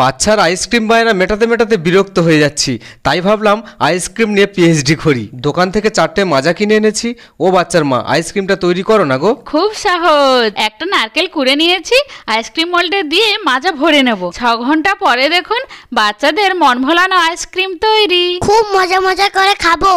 বাচ্চার আইসক্রিম বায়না মেটাতে মেটাতে বিরক্ত হয়ে যাচ্ছি তাই ভাবলাম আইসক্রিম নিয়ে পিএইচডি করি দোকান থেকে চারটে মাজা কিনে এনেছি ও বাচ্চার মা আইসক্রিমটা তৈরি করো না গো খুব সহজ একটা নারকেল কুড়ে নিয়েছি আইসক্রিম মোল্ডে দিয়ে মাজা ভরে নেব ছ ঘন্টা পরে দেখুন বাচ্চাদের মন ভোলানো আইসক্রিম তৈরি খুব মজা মজা করে খাবো